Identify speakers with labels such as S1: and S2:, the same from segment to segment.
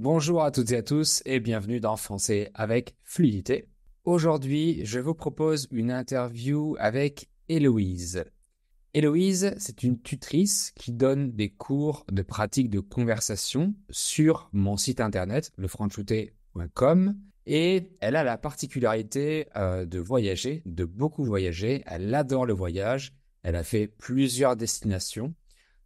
S1: Bonjour à toutes et à tous et bienvenue dans Français avec fluidité. Aujourd'hui, je vous propose une interview avec Héloïse. Héloïse, c'est une tutrice qui donne des cours de pratique de conversation sur mon site internet, lefranchouté.com. Et elle a la particularité euh, de voyager, de beaucoup voyager. Elle adore le voyage. Elle a fait plusieurs destinations.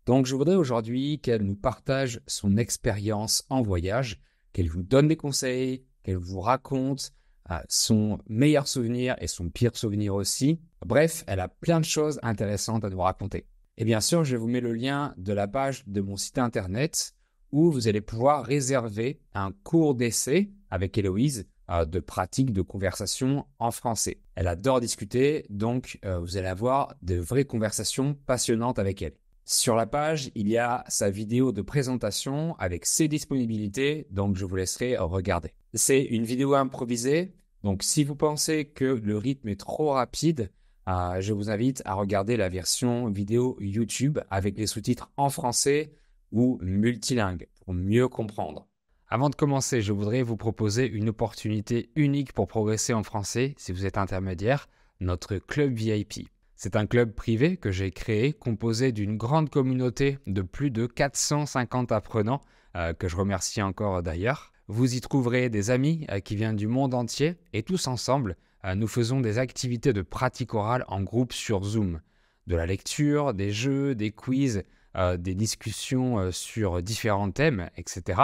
S1: Donc je voudrais aujourd'hui qu'elle nous partage son expérience en voyage, qu'elle vous donne des conseils, qu'elle vous raconte euh, son meilleur souvenir et son pire souvenir aussi. Bref, elle a plein de choses intéressantes à nous raconter. Et bien sûr, je vous mets le lien de la page de mon site internet où vous allez pouvoir réserver un cours d'essai avec Héloïse euh, de pratique de conversation en français. Elle adore discuter, donc euh, vous allez avoir de vraies conversations passionnantes avec elle. Sur la page, il y a sa vidéo de présentation avec ses disponibilités, donc je vous laisserai regarder. C'est une vidéo improvisée, donc si vous pensez que le rythme est trop rapide, euh, je vous invite à regarder la version vidéo YouTube avec les sous-titres en français ou multilingue pour mieux comprendre. Avant de commencer, je voudrais vous proposer une opportunité unique pour progresser en français si vous êtes intermédiaire, notre club VIP. C'est un club privé que j'ai créé, composé d'une grande communauté de plus de 450 apprenants, euh, que je remercie encore d'ailleurs. Vous y trouverez des amis euh, qui viennent du monde entier, et tous ensemble, euh, nous faisons des activités de pratique orale en groupe sur Zoom. De la lecture, des jeux, des quiz, des discussions sur différents thèmes, etc.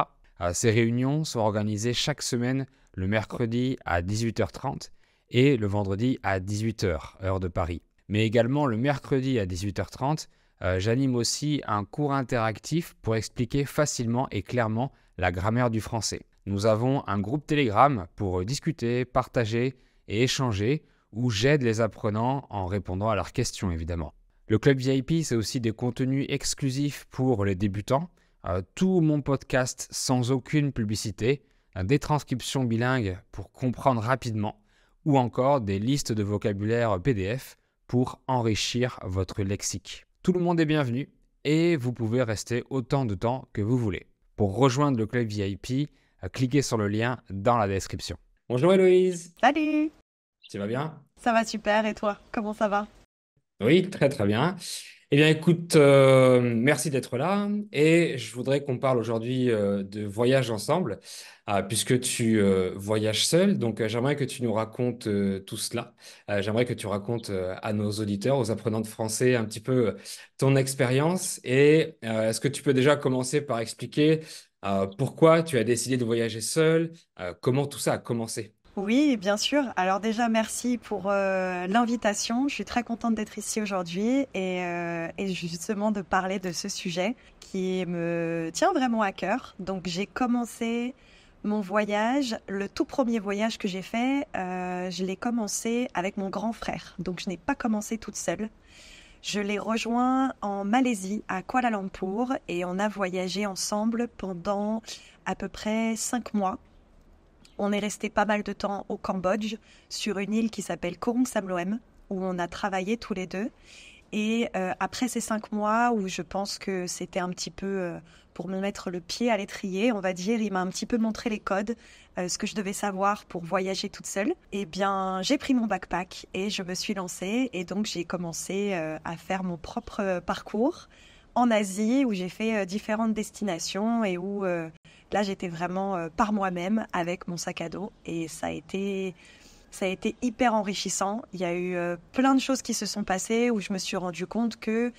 S1: ces réunions sont organisées chaque semaine le mercredi à 18h30 et le vendredi à 18h, heure de Paris mais également le mercredi à 18h30, euh, j'anime aussi un cours interactif pour expliquer facilement et clairement la grammaire du français. Nous avons un groupe Telegram pour euh, discuter, partager et échanger, où j'aide les apprenants en répondant à leurs questions évidemment. Le club VIP, c'est aussi des contenus exclusifs pour les débutants, euh, tout mon podcast sans aucune publicité, des transcriptions bilingues pour comprendre rapidement, ou encore des listes de vocabulaire PDF pour enrichir votre lexique. Tout le monde est bienvenu et vous pouvez rester autant de temps que vous voulez. Pour rejoindre le club VIP, euh, cliquez sur le lien dans la description. Bonjour Héloïse. Salut. Tu vas bien
S2: Ça va super et toi Comment ça va
S1: Oui, très très bien. Eh bien, écoute, euh, merci d'être là. Et je voudrais qu'on parle aujourd'hui euh, de voyage ensemble, euh, puisque tu voyages seul. Donc, j'aimerais que tu nous racontes tout cela. j'aimerais que tu racontes à nos auditeurs, aux apprenants de français, un petit peu ton expérience. Et est-ce que tu peux déjà commencer par expliquer pourquoi tu as décidé de voyager seul, comment tout ça a commencé?
S2: Oui, bien sûr. Alors déjà, merci pour euh, l'invitation. Je suis très contente d'être ici aujourd'hui euh, et, justement de parler de ce sujet qui me tient vraiment à cœur. Donc j'ai commencé mon voyage, le tout premier voyage que j'ai fait, euh, je l'ai commencé avec mon grand frère. Donc je n'ai pas commencé toute seule. Je l'ai rejoint en Malaisie, à Kuala Lumpur, et on a voyagé ensemble pendant à peu près cinq mois. On est resté pas mal de temps au Cambodge, sur une île qui s'appelle Koh Samloem, où on a travaillé tous les deux. Et euh, après ces cinq mois, où je pense que c'était un petit peu euh, pour me mettre le pied à l'étrier, on va dire, il m'a un petit peu montré les codes, euh, ce que je devais savoir pour voyager toute seule. Eh bien, j'ai pris mon backpack et je me suis lancée. Et donc, j'ai commencé à faire mon propre parcours en Asie, où j'ai fait différentes destinations et où Là, j'étais vraiment euh, par moi-même avec mon sac à dos et ça a été ça a été hyper enrichissant. Il y a eu euh, plein de choses qui se sont passées où je me suis rendu compte que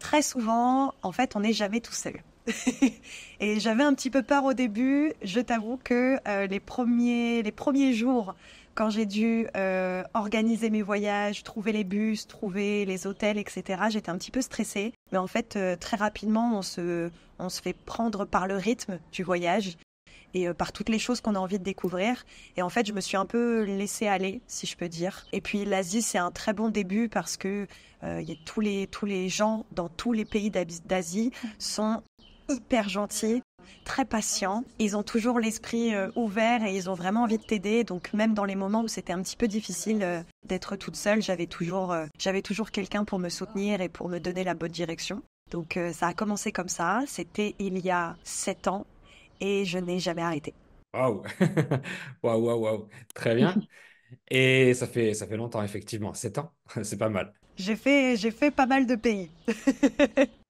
S2: très souvent, en fait, on n'est jamais tout seul. et j'avais un petit peu peur au début. Je t'avoue que euh, les premiers les premiers jours quand j'ai dû euh, organiser mes voyages, trouver les bus, trouver les hôtels, etc., j'étais un petit peu stressée. Mais en fait, euh, très rapidement, on se, fait prendre par le rythme du voyage et euh, par toutes les choses qu'on a envie de découvrir. Et en fait, je me suis un peu laissée aller, si je peux dire. Et puis l'Asie, c'est un très bon début parce que tous les gens dans tous les pays d'Asie sont hyper gentils, très patients. Ils ont toujours l'esprit euh, ouvert et ils ont vraiment envie de t'aider. Donc même dans les moments où c'était un petit peu difficile euh, d'être toute seule, j'avais toujours, euh, j'avais toujours quelqu'un pour me soutenir et pour me donner la bonne direction. Donc ça a commencé comme ça. C'était il y a sept ans et je n'ai jamais arrêté.
S1: Waouh, waouh, waouh, waouh très bien. Et ça fait, ça fait longtemps, effectivement, Sept ans, c'est pas mal.
S2: J'ai fait, j'ai fait pas mal de pays.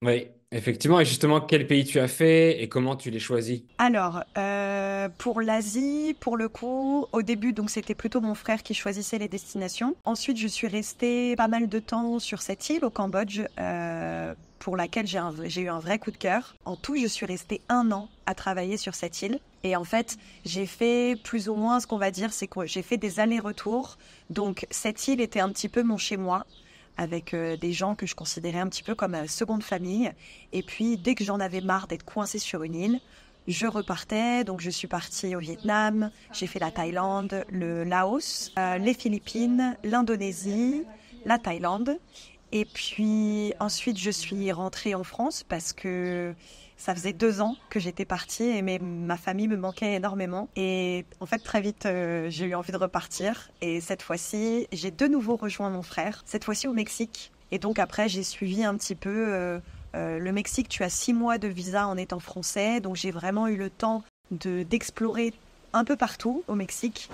S1: oui, Effectivement, et justement, quel pays tu as fait et comment tu les choisis
S2: Alors, euh, pour l'Asie, pour le coup, au début, donc c'était plutôt mon frère qui choisissait les destinations. Ensuite, je suis restée pas mal de temps sur cette île au Cambodge. Euh, pour laquelle j'ai eu un vrai coup de cœur. En tout, je suis restée un an à travailler sur cette île. Et en fait, j'ai fait plus ou moins ce qu'on va dire, c'est que j'ai fait des allers-retours. Donc, cette île était un petit peu mon chez-moi avec euh, des gens que je considérais un petit peu comme euh, seconde famille. Et puis, dès que j'en avais marre d'être coincée sur une île, je repartais. Donc, je suis partie au Vietnam, j'ai fait la Thaïlande, le Laos, euh, les Philippines, l'Indonésie, la Thaïlande. Et puis, ensuite, je suis rentrée en France parce que ça faisait deux ans que j'étais partie et mais ma famille me manquait énormément. Et en fait, très vite, euh, j'ai eu envie de repartir. Et cette fois-ci, j'ai de nouveau rejoint mon frère, cette fois-ci au Mexique. Et donc après, j'ai suivi un petit peu euh, euh, le Mexique. Tu as six mois de visa en étant français, donc j'ai vraiment eu le temps de d'explorer un peu partout au Mexique.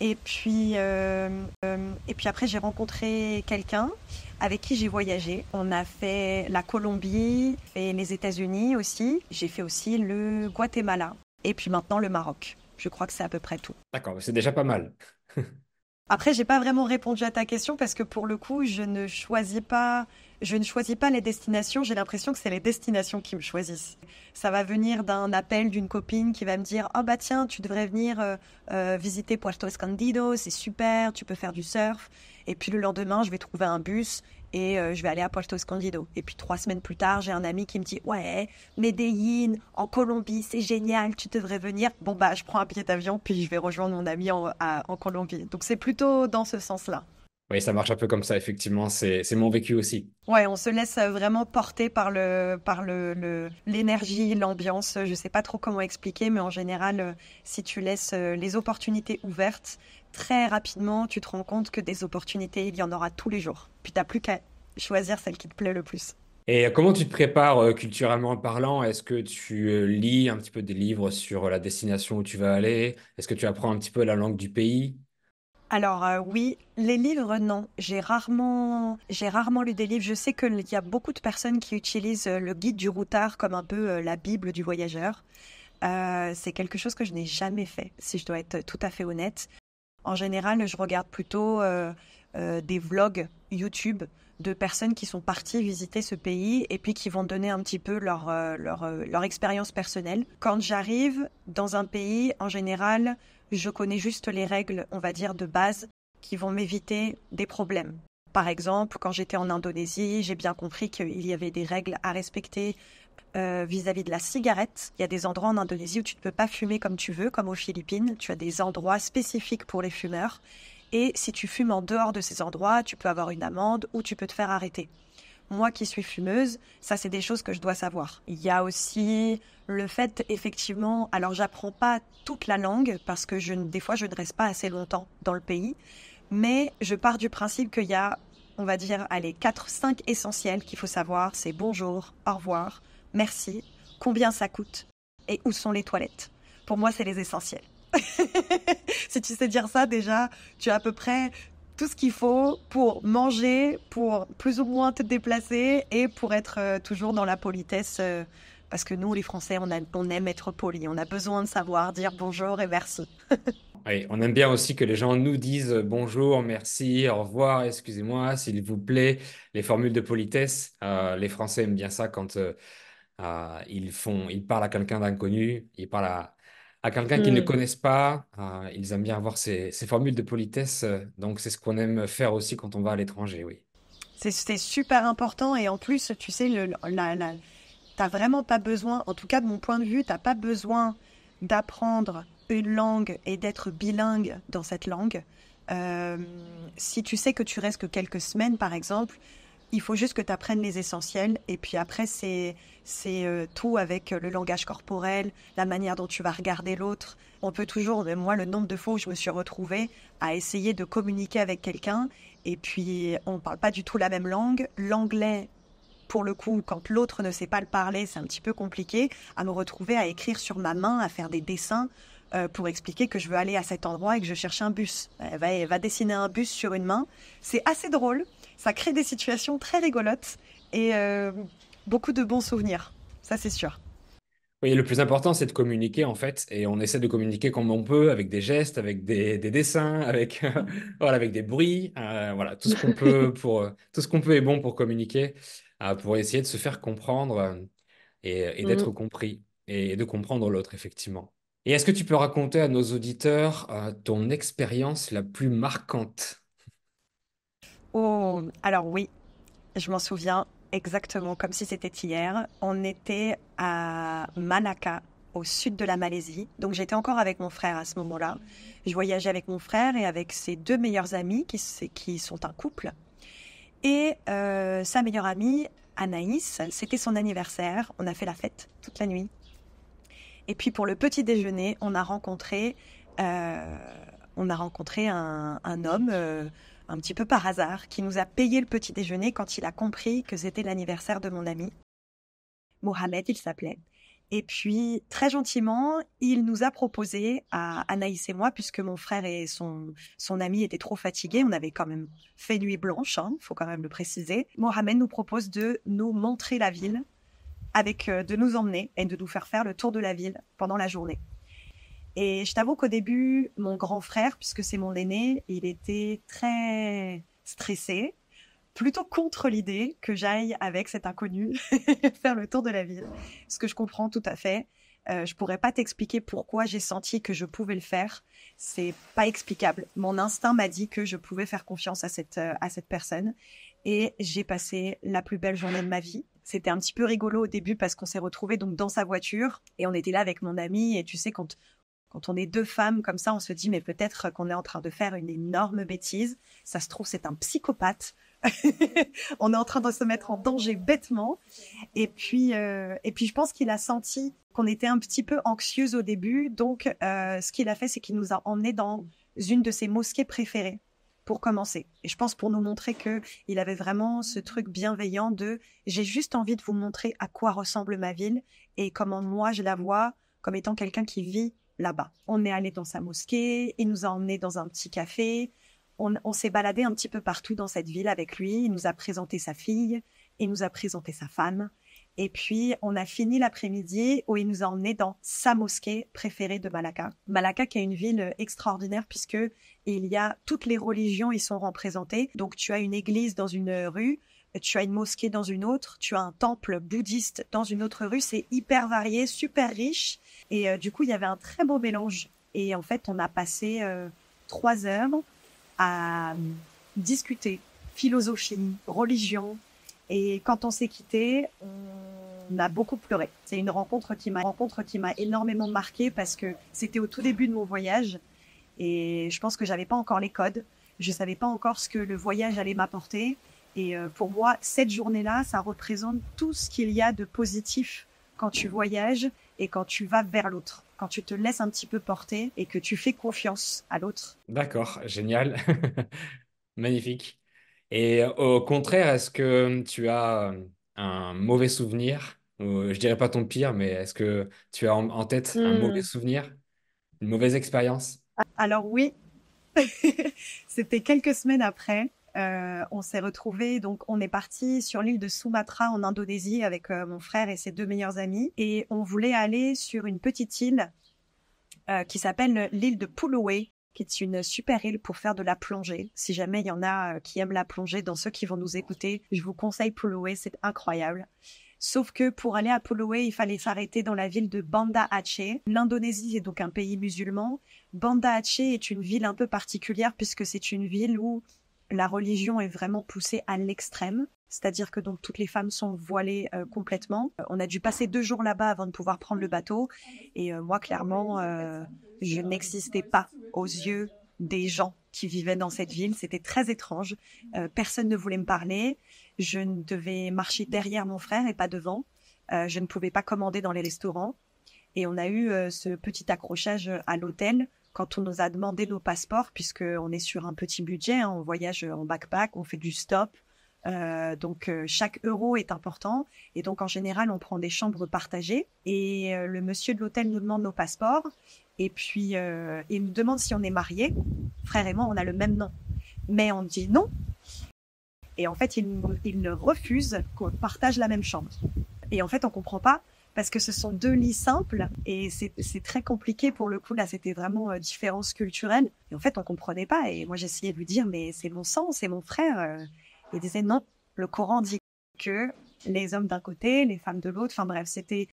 S2: Et puis, et puis après, j'ai rencontré quelqu'un avec qui j'ai voyagé. On a fait la Colombie et les États-Unis aussi. J'ai fait aussi le Guatemala et puis maintenant le Maroc. Je crois que c'est à peu près tout.
S1: D'accord, c'est déjà pas mal.
S2: Après, j'ai pas vraiment répondu à ta question parce que pour le coup, je ne choisis pas, je ne choisis pas les destinations. J'ai l'impression que c'est les destinations qui me choisissent. Ça va venir d'un appel d'une copine qui va me dire, oh bah tiens, tu devrais venir euh, euh, visiter Puerto Escondido, c'est super, tu peux faire du surf. Et puis le lendemain, je vais trouver un bus et euh, je vais aller à Puerto Escondido. Et puis trois semaines plus tard, j'ai un ami qui me dit Ouais, Medellín, en Colombie, c'est génial, tu devrais venir. Bon, bah, je prends un billet d'avion, puis je vais rejoindre mon ami en, en Colombie. Donc c'est plutôt dans ce sens-là.
S1: Oui, ça marche un peu comme ça, effectivement. C'est mon vécu aussi.
S2: Ouais, on se laisse euh, vraiment porter par le par le l'énergie, l'ambiance. Je sais pas trop comment expliquer, mais en général, euh, si tu laisses euh, les opportunités ouvertes, très rapidement, tu te rends compte que des opportunités, il y en aura tous les jours. Puis tu n'as plus qu'à choisir celle qui te plaît le plus.
S1: Et comment tu te prépares culturellement parlant? Est-ce que tu lis un petit peu des livres sur la destination où tu vas aller? Est-ce que tu apprends un petit peu la langue du pays?
S2: Alors euh, oui, les livres, non. J'ai rarement, j'ai rarement lu des livres. Je sais qu'il y a beaucoup de personnes qui utilisent euh, le guide du routard comme un peu euh, la Bible du voyageur. c'est quelque chose que je n'ai jamais fait, si je dois être tout à fait honnête. En général, je regarde plutôt des vlogs YouTube de personnes qui sont parties visiter ce pays et puis qui vont donner un petit peu leur expérience personnelle. Quand j'arrive dans un pays, en général, je connais juste les règles, on va dire, de base qui vont m'éviter des problèmes. Par exemple, quand j'étais en Indonésie, j'ai bien compris qu'il y avait des règles à respecter euh, vis-à-vis de la cigarette. Il y a des endroits en Indonésie où tu ne peux pas fumer comme tu veux, comme aux Philippines. Tu as des endroits spécifiques pour les fumeurs. Et si tu fumes en dehors de ces endroits, tu peux avoir une amende ou tu peux te faire arrêter moi qui suis fumeuse, ça c'est des choses que je dois savoir. Il y a aussi le fait effectivement, alors j'apprends pas toute la langue parce que je, des fois je ne reste pas assez longtemps dans le pays, mais je pars du principe qu'il y a, on va dire, allez, quatre cinq essentiels qu'il faut savoir, c'est bonjour, au revoir, merci, combien ça coûte et où sont les toilettes. Pour moi c'est les essentiels. si tu sais dire ça déjà, tu as à peu près tout ce qu'il faut pour manger, pour plus ou moins te déplacer et pour être euh, toujours dans la politesse. Euh, parce que nous, les Français, on, on aime être poli, On a besoin de savoir dire bonjour et merci.
S1: Oui, on aime bien aussi que les gens nous disent bonjour, merci, au revoir, excusez-moi, s'il vous plaît. Les formules de politesse, euh, les Français aiment bien ça quand ils font, ils parlent à quelqu'un d'inconnu, ils parlent à, à quelqu'un qu'ils ne hmm. connaissent pas. Ah, ils aiment bien avoir ces, formules de politesse. Euh, donc, c'est ce qu'on aime faire aussi quand on va à l'étranger, oui.
S2: C'est super important. Et en plus, tu sais, le, la, t'as vraiment pas besoin, en tout cas de mon point de vue, t'as pas besoin d'apprendre une langue et d'être bilingue dans cette langue. Euh, si tu sais que tu restes que quelques semaines, par exemple, il faut juste que tu apprennes les essentiels. Et puis après, c'est euh, tout avec euh, le langage corporel, la manière dont tu vas regarder l'autre. On peut toujours, moi, le nombre de fois où je me suis retrouvée à essayer de communiquer avec quelqu'un. Et puis, euh, on ne parle pas du tout la même langue. L'anglais, pour le coup, quand l'autre ne sait pas le parler, c'est un petit peu compliqué, à me retrouver à écrire sur ma main, à faire des dessins. Euh, pour expliquer que je veux aller à cet endroit et que je cherche un bus. Elle va, dessiner un bus sur une main. C'est assez drôle, ça crée des situations très rigolotes et euh, beaucoup de bons souvenirs, ça c'est sûr.
S1: Oui, le plus important, c'est de communiquer en fait, et on essaie de communiquer comme on peut, avec des gestes, avec des, dessins, avec voilà, avec des bruits, euh, voilà, tout ce qu'on peut pour peut est bon pour communiquer, pour essayer de se faire comprendre et, d'être mm. compris et, de comprendre l'autre effectivement. Et est-ce que tu peux raconter à nos auditeurs euh, ton expérience la plus marquante
S2: Oh, alors oui, je m'en souviens exactement comme si c'était hier. On était à Manaka, au sud de la Malaisie. Donc j'étais encore avec mon frère à ce moment-là. Je voyageais avec mon frère et avec ses deux meilleurs amis qui, sont un couple. Et euh, sa meilleure amie, Anaïs, c'était son anniversaire. On a fait la fête toute la nuit. Et puis pour le petit déjeuner, on a rencontré, euh, on a rencontré un, homme euh, un petit peu par hasard qui nous a payé le petit déjeuner quand il a compris que c'était l'anniversaire de mon ami. Mohamed, il s'appelait. Et puis, très gentiment, il nous a proposé à Anaïs et moi, puisque mon frère et son, ami étaient trop fatigués, on avait quand même fait nuit blanche, il hein, faut quand même le préciser. Mohamed nous propose de nous montrer la ville avec euh, de nous emmener et de nous faire faire le tour de la ville pendant la journée. Et je t'avoue qu'au début, mon grand frère, puisque c'est mon aîné, il était très stressé, plutôt contre l'idée que j'aille avec cet inconnu faire le tour de la ville, ce que je comprends tout à fait. Euh, je pourrais pas t'expliquer pourquoi j'ai senti que je pouvais le faire. C'est pas explicable. Mon instinct m'a dit que je pouvais faire confiance à cette euh, à cette personne et j'ai passé la plus belle journée de ma vie. C'était un petit peu rigolo au début parce qu'on s'est retrouvés donc dans sa voiture et on était là avec mon ami et tu sais quand quand on est deux femmes comme ça, on se dit mais peut-être qu'on est en train de faire une énorme bêtise. Ça se trouve c'est un psychopathe. on est en train de se mettre en danger bêtement. Et puis euh, et puis je pense qu'il a senti qu'on était un petit peu anxieuse au début. Donc euh, ce qu'il a fait c'est qu'il nous a emmenés dans une de ses mosquées préférées pour commencer. Et je pense pour nous montrer que il avait vraiment ce truc bienveillant de j'ai juste envie de vous montrer à quoi ressemble ma ville et comment moi je la vois comme étant quelqu'un qui vit là-bas. On est allé dans sa mosquée, il nous a emmenés dans un petit café, on, s'est baladé un petit peu partout dans cette ville avec lui, il nous a présenté sa fille, il nous a présenté sa femme, et puis, on a fini l'après-midi où il nous a emmenés dans sa mosquée préférée de Malacca. Malacca qui est une ville extraordinaire puisque il y a toutes les religions y sont représentées. Donc, tu as une église dans une rue, tu as une mosquée dans une autre, tu as un temple bouddhiste dans une autre rue. C'est hyper varié, super riche. Et euh, du coup, il y avait un très beau mélange. Et en fait, on a passé euh, trois heures à euh, discuter philosophie, religion, et quand on s'est quitté, on a beaucoup pleuré. C'est une rencontre qui m'a rencontre qui m'a énormément marquée parce que c'était au tout début de mon voyage et je pense que j'avais pas encore les codes, je savais pas encore ce que le voyage allait m'apporter et euh, pour moi cette journée-là, ça représente tout ce qu'il y a de positif quand tu voyages et quand tu vas vers l'autre, quand tu te laisses un petit peu porter et que tu fais confiance à l'autre.
S1: D'accord, génial. Magnifique. Et euh, au contraire, est-ce que tu as euh, un mauvais souvenir Je Je dirais pas ton pire, mais est-ce que tu as en, tête un hmm. mauvais souvenir Une mauvaise expérience
S2: ah, Alors oui, c'était quelques semaines après. Euh, on s'est retrouvés, donc on est parti sur l'île de Sumatra en Indonésie avec mon frère et ses deux meilleurs amis et on voulait aller sur une petite île qui s'appelle l'île de Puluway qui est une super île pour faire de la plongée. Si jamais il y en a euh, qui aiment la plongée, dans ceux qui vont nous écouter, je vous conseille Polowé, c'est incroyable. Sauf que pour aller à Polowé, il fallait s'arrêter dans la ville de Banda Aceh. L'Indonésie est donc un pays musulman. Banda Aceh est une ville un peu particulière puisque c'est une ville où la religion est vraiment poussée à l'extrême. C'est-à-dire que donc toutes les femmes sont voilées euh, complètement. Euh, on a dû passer deux jours là-bas avant de pouvoir prendre le bateau. Et moi, clairement, je n'existais pas aux yeux des gens qui vivaient dans cette ville. C'était très étrange. Euh, personne ne voulait me parler. Je devais marcher derrière mon frère et pas devant. Euh, je ne pouvais pas commander dans les restaurants. Et on a eu euh, ce petit accrochage à l'hôtel quand on nous a demandé nos passeports, puisque on est sur un petit budget. Hein. on voyage en backpack, on fait du stop. donc chaque euro est important et donc en général on prend des chambres partagées et le monsieur de l'hôtel nous demande nos passeports et puis, euh, il me demande si on est mariés. Frère et moi, on a le même nom. Mais on dit non. Et en fait, il, il ne refuse qu'on partage la même chambre. Et en fait, on comprend pas parce que ce sont deux lits simples et c'est très compliqué pour le coup. Là, c'était vraiment euh, différence culturelle. Et en fait, on comprenait pas. Et moi, j'essayais de lui dire, mais c'est mon sang, c'est mon frère. Euh. il disait non. Le Coran dit que les hommes d'un côté, les femmes de l'autre. Enfin bref, c'était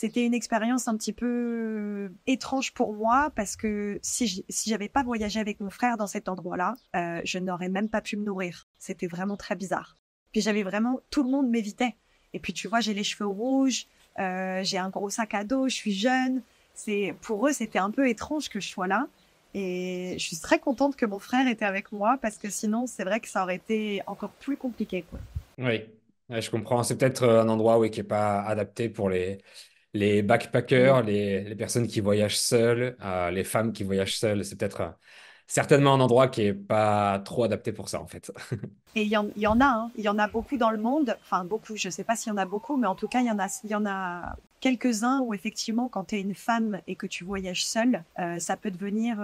S2: c'était une expérience un petit peu euh, étrange pour moi parce que si j'avais si pas voyagé avec mon frère dans cet endroit-là, euh, je n'aurais même pas pu me nourrir. C'était vraiment très bizarre. Puis j'avais vraiment tout le monde m'évitait. Et puis tu vois, j'ai les cheveux rouges, euh, j'ai un gros sac à dos, je suis jeune. C'est pour eux, c'était un peu étrange que je sois là. Et je suis très contente que mon frère était avec moi parce que sinon, c'est vrai que ça aurait été encore plus compliqué. Quoi.
S1: Oui, je comprends. C'est peut-être un endroit qui n'est pas adapté pour les, les backpackers, mm. les, personnes qui voyagent seules, euh, les femmes qui voyagent seules, c'est peut-être euh, certainement un endroit qui n'est pas trop adapté pour ça en fait.
S2: Et il y, en a, hein. il y en a beaucoup dans le monde, enfin beaucoup, je ne sais pas s'il y en a beaucoup, mais en tout cas il y en a, quelques-uns où effectivement quand tu es une femme et que tu voyages seule, euh, ça peut devenir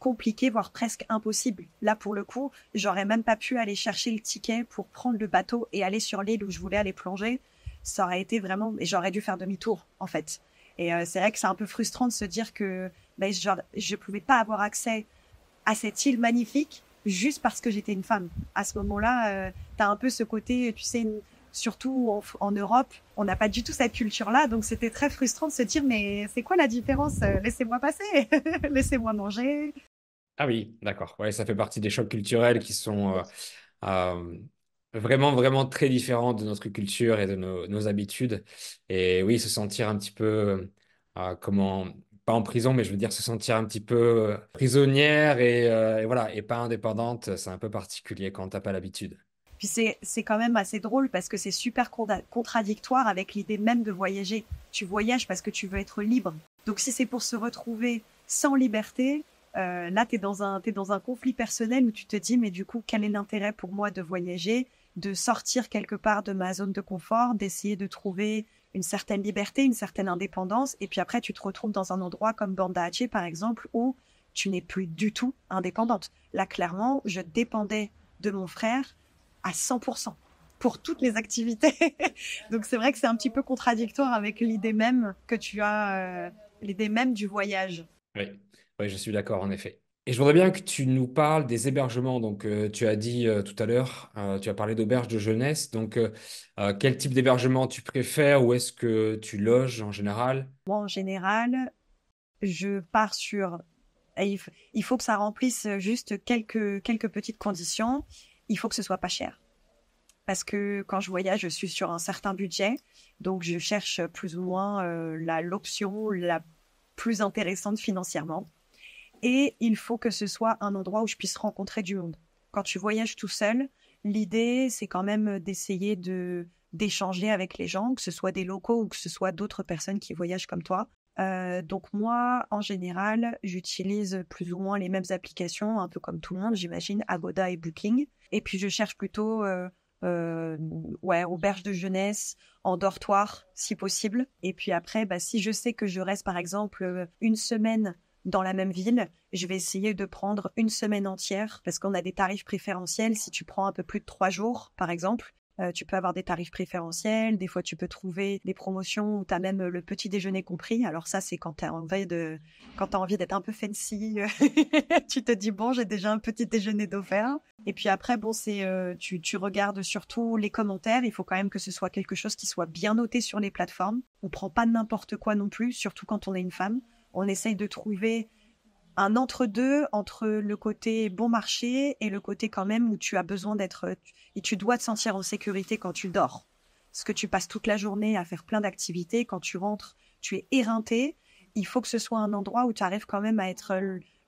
S2: compliqué, voire presque impossible. Là, pour le coup, j'aurais même pas pu aller chercher le ticket pour prendre le bateau et aller sur l'île où je voulais aller plonger ça aurait été vraiment, et j'aurais dû faire demi-tour en fait. Et euh, c'est vrai que c'est un peu frustrant de se dire que ben, je ne pouvais pas avoir accès à cette île magnifique juste parce que j'étais une femme. À ce moment-là, euh, tu as un peu ce côté, tu sais, surtout en, Europe, on n'a pas du tout cette culture-là, donc c'était très frustrant de se dire mais c'est quoi la différence euh, Laissez-moi passer, laissez-moi manger.
S1: Ah oui, d'accord. Ouais, ça fait partie des chocs culturels qui sont vraiment, vraiment très différent de notre culture et de nos, habitudes. Et oui, se sentir un petit peu, euh, ah, comment, pas en prison, mais je veux dire se sentir un petit peu euh, prisonnière euh, et, voilà, et pas indépendante, c'est un peu particulier quand t'as pas l'habitude.
S2: Puis c'est quand même assez drôle parce que c'est super contradictoire avec l'idée même de voyager. Tu voyages parce que tu veux être libre. Donc si c'est pour se retrouver sans liberté, là, tu es, es, dans un conflit personnel où tu te dis, mais du coup, quel est l'intérêt pour moi de voyager de sortir quelque part de ma zone de confort, d'essayer de trouver une certaine liberté, une certaine indépendance. Et puis après, tu te retrouves dans un endroit comme Banda Aceh, par exemple, où tu n'es plus du tout indépendante. Là, clairement, je dépendais de mon frère à 100% pour toutes les activités. Donc c'est vrai que c'est un petit peu contradictoire avec l'idée même que tu as, euh, l'idée même du voyage.
S1: Oui, oui je suis d'accord en effet. Et je voudrais bien que tu nous parles des hébergements. Donc, euh, tu as dit euh, tout à l'heure, euh, tu as parlé d'auberges de jeunesse. Donc, quel type d'hébergement tu préfères ou est-ce que tu loges en général
S2: Moi, en général, je pars sur. Il faut que ça remplisse juste quelques, quelques petites conditions. Il faut que ce soit pas cher. Parce que quand je voyage, je suis sur un certain budget. Donc, je cherche plus ou moins l'option la plus intéressante financièrement. Et il faut que ce soit un endroit où je puisse rencontrer du monde. Quand tu voyages tout seul, l'idée, c'est quand même d'essayer de d'échanger avec les gens, que ce soit des locaux ou que ce soit d'autres personnes qui voyagent comme toi. Euh, donc moi, en général, j'utilise plus ou moins les mêmes applications, un peu comme tout le monde, j'imagine, Agoda et Booking. Et puis je cherche plutôt, euh, euh auberge de jeunesse, en dortoir, si possible. Et puis après, bah, si je sais que je reste, par exemple, une semaine dans la même ville, je vais essayer de prendre une semaine entière parce qu'on a des tarifs préférentiels. Si tu prends un peu plus de trois jours, par exemple, euh, tu peux avoir des tarifs préférentiels. Des fois, tu peux trouver des promotions où tu as même le petit déjeuner compris. Alors ça, c'est quand tu as envie de, quand envie d'être un peu fancy, tu te dis bon, j'ai déjà un petit déjeuner d'offert. Et puis après, bon, c'est euh, tu, regardes surtout les commentaires. Il faut quand même que ce soit quelque chose qui soit bien noté sur les plateformes. On prend pas n'importe quoi non plus, surtout quand on est une femme on essaye de trouver un entre-deux entre le côté bon marché et le côté quand même où tu as besoin d'être et tu dois te sentir en sécurité quand tu dors. Parce que tu passes toute la journée à faire plein d'activités, quand tu rentres, tu es éreinté. Il faut que ce soit un endroit où tu arrives quand même à être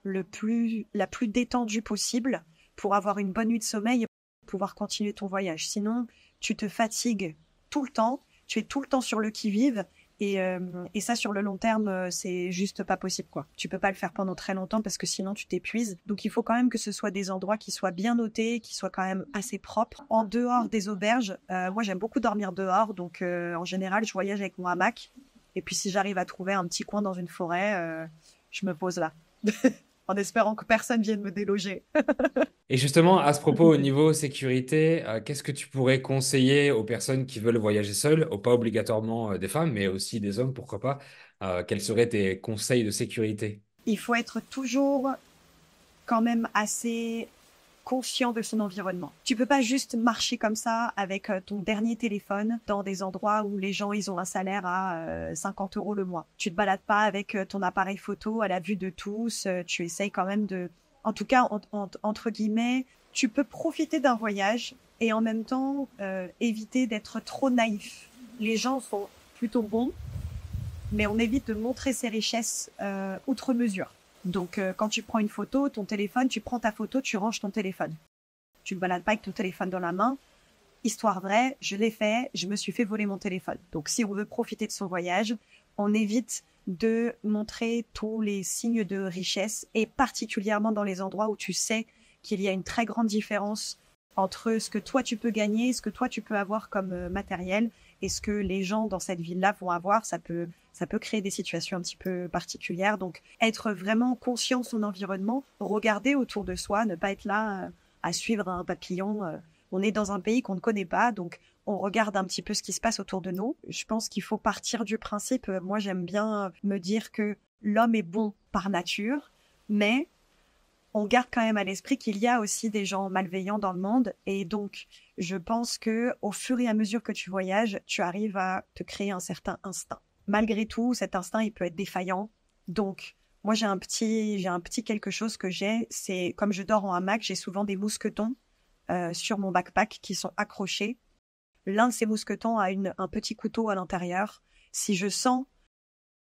S2: le plus, la plus détendue possible pour avoir une bonne nuit de sommeil et pouvoir continuer ton voyage. Sinon, tu te fatigues tout le temps, tu es tout le temps sur le qui-vive euh, et, ça, sur le long terme, euh, c'est juste pas possible, quoi. Tu peux pas le faire pendant très longtemps parce que sinon tu t'épuises. Donc il faut quand même que ce soit des endroits qui soient bien notés, qui soient quand même assez propres. En dehors des auberges, euh, moi j'aime beaucoup dormir dehors, donc en général je voyage avec mon hamac. Et puis si j'arrive à trouver un petit coin dans une forêt, je me pose là. en espérant que personne vienne me déloger.
S1: et justement, à ce propos, au niveau sécurité, euh, qu'est-ce que tu pourrais conseiller aux personnes qui veulent voyager seules, ou pas obligatoirement euh, des femmes, mais aussi des hommes, pourquoi pas euh, Quels seraient tes conseils de sécurité
S2: Il faut être toujours quand même assez conscient de son environnement. Tu peux pas juste marcher comme ça avec euh, ton dernier téléphone dans des endroits où les gens ils ont un salaire à 50 euh, euros le mois. Tu te balades pas avec euh, ton appareil photo à la vue de tous. Tu essayes quand même de, en tout cas entre guillemets, tu peux profiter d'un voyage et en même temps éviter d'être trop naïf. Les gens sont plutôt bons, mais on évite de montrer ses richesses outre mesure. Donc euh, quand tu prends une photo, ton téléphone, tu prends ta photo, tu ranges ton téléphone. Tu ne balades pas avec ton téléphone dans la main. Histoire vraie, je l'ai fait, je me suis fait voler mon téléphone. Donc si on veut profiter de son voyage, on évite de montrer tous les signes de richesse et particulièrement dans les endroits où tu sais qu'il y a une très grande différence entre ce que toi tu peux gagner, ce que toi tu peux avoir comme euh, matériel et ce que les gens dans cette ville-là vont avoir, ça peut, ça peut créer des situations un petit peu particulières. Donc, être vraiment conscient de son environnement, regarder autour de soi, ne pas être là euh, à suivre un papillon. Euh, on est dans un pays qu'on ne connaît pas, donc on regarde un petit peu ce qui se passe autour de nous. Je pense qu'il faut partir du principe, euh, moi j'aime bien me dire que l'homme est bon par nature, mais on garde quand même à l'esprit qu'il y a aussi des gens malveillants dans le monde et donc je pense que au fur et à mesure que tu voyages, tu arrives à te créer un certain instinct. Malgré tout, cet instinct il peut être défaillant. Donc moi j'ai un petit j'ai un petit quelque chose que j'ai, c'est comme je dors en hamac, j'ai souvent des mousquetons euh, sur mon backpack qui sont accrochés. L'un de ces mousquetons a une, un petit couteau à l'intérieur. Si je sens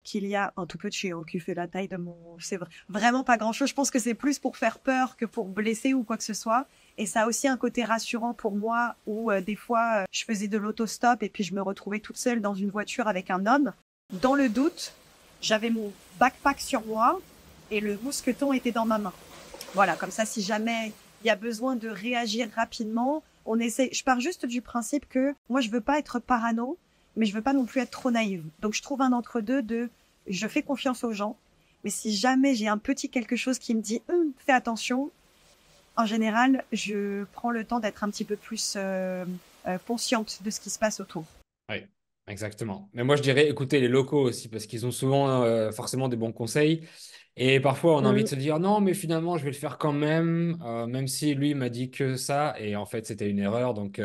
S2: qu'il y a un tout petit au qui fait la taille de mon. C'est vraiment pas grand chose. Je pense que c'est plus pour faire peur que pour blesser ou quoi que ce soit. Et ça a aussi un côté rassurant pour moi où euh, des fois euh, je faisais de l'autostop et puis je me retrouvais toute seule dans une voiture avec un homme. Dans le doute, j'avais mon backpack sur moi et le mousqueton était dans ma main. Voilà, comme ça si jamais il y a besoin de réagir rapidement, on essaie. Je pars juste du principe que moi je veux pas être parano mais je veux pas non plus être trop naïve. Donc je trouve un entre-deux de je fais confiance aux gens, mais si jamais j'ai un petit quelque chose qui me dit hum, fais attention, en général, je prends le temps d'être un petit peu plus euh, euh, consciente de ce qui se passe autour.
S1: Oui, exactement. Mais moi, je dirais écouter les locaux aussi, parce qu'ils ont souvent euh, forcément des bons conseils. Et parfois, on a envie de mmh. se dire non, mais finalement, je vais le faire quand même, même si lui m'a dit que ça, et en fait, c'était une erreur. Donc,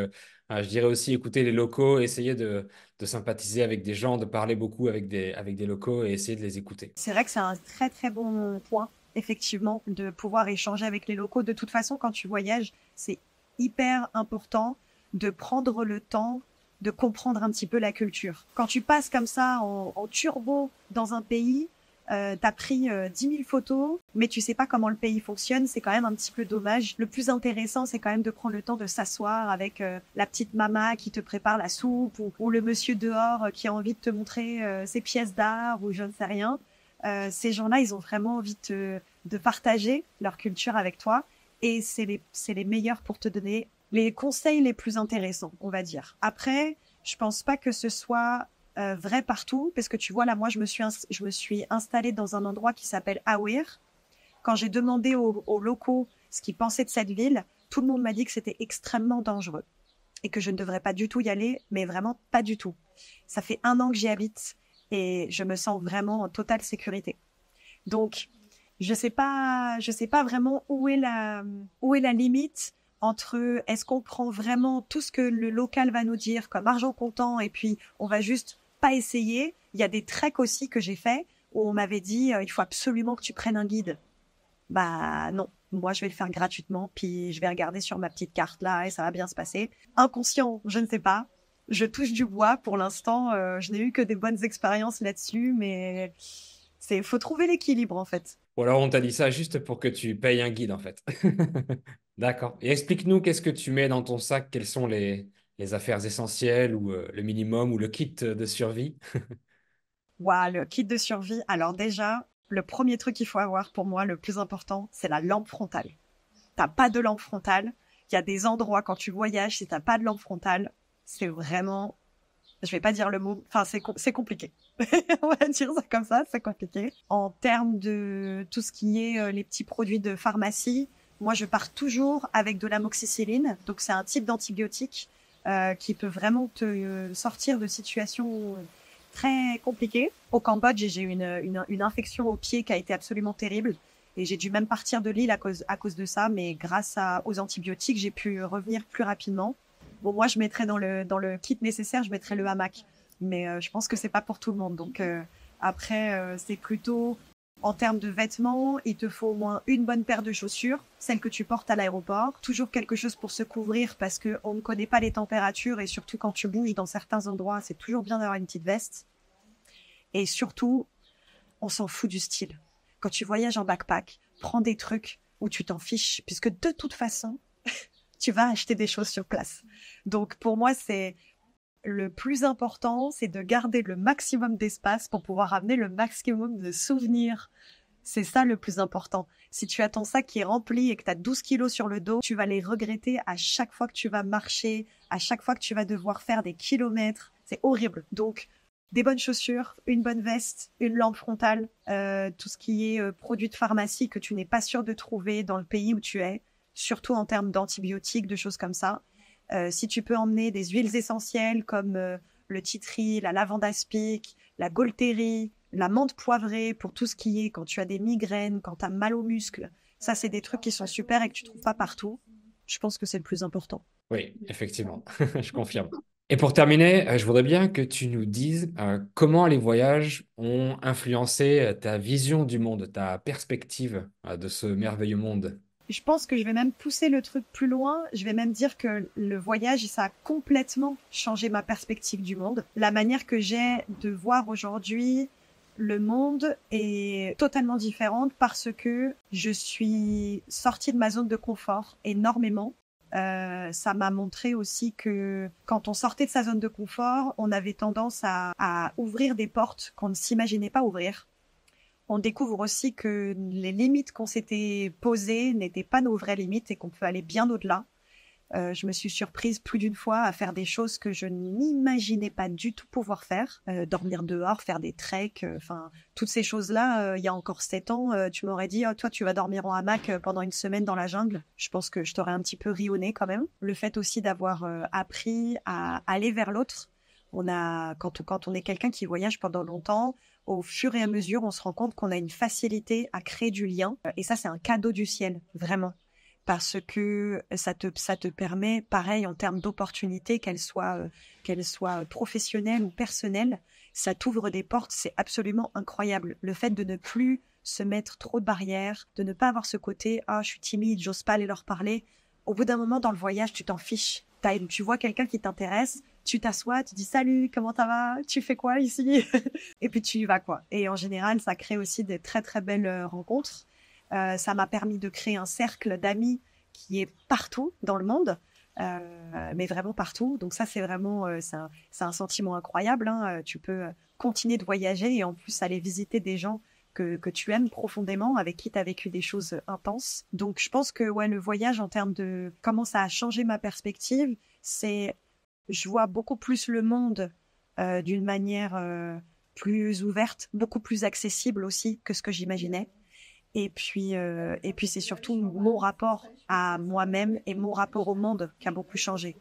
S1: je dirais aussi écouter les locaux, essayer de, de sympathiser avec des gens, de parler beaucoup avec des, avec des locaux et essayer de les écouter.
S2: C'est vrai que c'est un très très bon point, effectivement, de pouvoir échanger avec les locaux. De toute façon, quand tu voyages, c'est hyper important de prendre le temps de comprendre un petit peu la culture. Quand tu passes comme ça en turbo dans un pays, euh, t'as pris euh, dix 10 000 photos, mais tu sais pas comment le pays fonctionne, c'est quand même un petit peu dommage. Le plus intéressant, c'est quand même de prendre le temps de s'asseoir avec euh, la petite maman qui te prépare la soupe ou, le monsieur dehors qui a envie de te montrer ses pièces d'art ou je ne sais rien. ces gens-là, ils ont vraiment envie de partager leur culture avec toi et c'est les, meilleurs pour te donner les conseils les plus intéressants, on va dire. Après, je pense pas que ce soit euh, vrai partout, parce que tu vois là, moi je me suis je me suis installée dans un endroit qui s'appelle Aouir Quand j'ai demandé aux, locaux ce qu'ils pensaient de cette ville, tout le monde m'a dit que c'était extrêmement dangereux et que je ne devrais pas du tout y aller, mais vraiment pas du tout. Ça fait un an que j'y habite et je me sens vraiment en totale sécurité. Donc, je sais pas, je sais pas vraiment où est la, où est la limite entre est-ce qu'on prend vraiment tout ce que le local va nous dire comme argent comptant et puis on va juste pas essayé. Il y a des treks aussi que j'ai fait où on m'avait dit euh, il faut absolument que tu prennes un guide. Bah non, moi je vais le faire gratuitement, puis je vais regarder sur ma petite carte là et ça va bien se passer. Inconscient, je ne sais pas. Je touche du bois pour l'instant. Euh, je n'ai eu que des bonnes expériences là-dessus, mais c'est faut trouver l'équilibre en fait.
S1: Ou alors on t'a dit ça juste pour que tu payes un guide en fait. D'accord. Et explique-nous qu'est-ce que tu mets dans ton sac, quels sont les, les affaires essentielles ou euh, le minimum ou le kit de survie
S2: Waouh, le kit de survie. Alors déjà, le premier truc qu'il faut avoir pour moi, le plus important, c'est la lampe frontale. T'as pas de lampe frontale. Il y a des endroits quand tu voyages, si t'as pas de lampe frontale, c'est vraiment, je vais pas dire le mot, enfin c'est compliqué. On va dire ça comme ça, c'est compliqué. En termes de tout ce qui est euh, les petits produits de pharmacie, moi je pars toujours avec de l'amoxicilline, donc c'est un type d'antibiotique euh, qui peut vraiment te euh, sortir de situations très compliquées. Au Cambodge, j'ai eu une, une, une, infection au pied qui a été absolument terrible. Et j'ai dû même partir de l'île à cause, à cause de ça, mais grâce aux antibiotiques, j'ai pu revenir plus rapidement. Bon, moi, je mettrais dans le, dans le kit nécessaire, je mettrais le hamac. Mais euh, je pense que c'est pas pour tout le monde. Donc, après, c'est plutôt en termes de vêtements, il te faut au moins une bonne paire de chaussures, celles que tu portes à l'aéroport, toujours quelque chose pour se couvrir parce qu'on ne connaît pas les températures et surtout quand tu bouges dans certains endroits, c'est toujours bien d'avoir une petite veste. Et surtout, on s'en fout du style. Quand tu voyages en backpack, prends des trucs où tu t'en fiches puisque de toute façon, tu vas acheter des choses sur place. Donc pour moi, c'est le plus important, c'est de garder le maximum d'espace pour pouvoir amener le maximum de souvenirs. C'est ça le plus important. Si tu as ton sac qui est rempli et que tu as 12 kilos sur le dos, tu vas les regretter à chaque fois que tu vas marcher, à chaque fois que tu vas devoir faire des kilomètres. C'est horrible. Donc, des bonnes chaussures, une bonne veste, une lampe frontale, euh, tout ce qui est euh, produit de pharmacie que tu n'es pas sûr de trouver dans le pays où tu es, surtout en termes d'antibiotiques, de choses comme ça. Euh, si tu peux emmener des huiles essentielles comme euh, le titri, la lavande aspic, la goltérie, la menthe poivrée pour tout ce qui est quand tu as des migraines, quand tu as mal aux muscles. Ça, c'est des trucs qui sont super et que tu trouves pas partout. Je pense que c'est le plus
S1: important. Oui, effectivement, je confirme. Et pour terminer, euh, je voudrais bien que tu nous dises comment les voyages ont influencé ta vision du monde, ta perspective de ce merveilleux monde.
S2: Je pense que je vais même pousser le truc plus loin. Je vais même dire que le voyage, ça a complètement changé ma perspective du monde. La manière que j'ai de voir aujourd'hui le monde est totalement différente parce que je suis sortie de ma zone de confort énormément. Euh, ça m'a montré aussi que quand on sortait de sa zone de confort, on avait tendance à ouvrir des portes qu'on ne s'imaginait pas ouvrir on découvre aussi que les limites qu'on s'était posées n'étaient pas nos vraies limites et qu'on peut aller bien au-delà. Euh, je me suis surprise plus d'une fois à faire des choses que je n'imaginais pas du tout pouvoir faire. Euh, dormir dehors, faire des treks, euh, enfin, toutes ces choses-là, il y a encore sept ans, tu m'aurais dit, oh, toi, tu vas dormir en hamac pendant une semaine dans la jungle. Je pense que je t'aurais un petit peu rionné quand même. Le fait aussi d'avoir appris à aller vers l'autre, quand, on est quelqu'un qui voyage pendant longtemps, au fur et à mesure, on se rend compte qu'on a une facilité à créer du lien. Euh, et ça, c'est un cadeau du ciel, vraiment. Parce que ça te, permet, pareil, en termes d'opportunités, qu'elles soient, euh, euh, professionnelles ou personnelles, ça t'ouvre des portes. C'est absolument incroyable. Le fait de ne plus se mettre trop de barrières, de ne pas avoir ce côté, ah, je suis timide, j'ose pas aller leur parler. Au bout d'un moment, dans le voyage, tu t'en fiches. Tu vois quelqu'un qui t'intéresse, tu t'assois, tu dis salut, comment ça va, tu fais quoi ici, et puis tu y vas quoi. Et en général, ça crée aussi des très très belles euh, rencontres. Euh, ça m'a permis de créer un cercle d'amis qui est partout dans le monde. Euh, mais vraiment partout. Donc ça, c'est vraiment c'est un, sentiment incroyable. Hein. Tu peux continuer de voyager et en plus aller visiter des gens que, tu aimes profondément, avec qui tu as vécu des choses intenses. Donc je pense que ouais, le voyage en termes de comment ça a changé ma perspective, c'est je vois beaucoup plus le monde euh, d'une manière euh, plus ouverte, beaucoup plus accessible aussi que ce que j'imaginais. Et puis, euh, et puis c'est surtout mon rapport à moi-même et mon rapport au monde qui a beaucoup changé.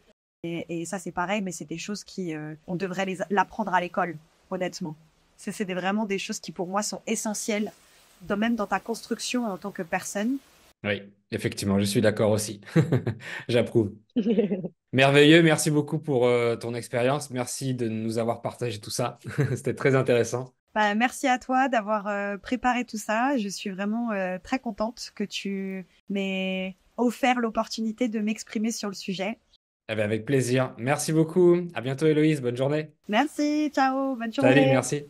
S2: Et, ça, c'est pareil, mais c'est des choses qui, on devrait l'apprendre à l'école, honnêtement. C'est, vraiment des choses qui pour moi sont essentielles, même dans ta construction en tant que personne
S1: oui, effectivement, je suis d'accord aussi. J'approuve. Merveilleux, merci beaucoup pour euh, ton expérience. Merci de nous avoir partagé tout ça. C'était très intéressant.
S2: Bah, merci à toi d'avoir euh, préparé tout ça. Je suis vraiment euh, très contente que tu m'aies offert l'opportunité de m'exprimer sur le sujet.
S1: Eh ben, avec plaisir. Merci beaucoup. À bientôt, Héloïse. Bonne journée.
S2: Merci. Ciao. Bonne journée. Salut,
S1: merci.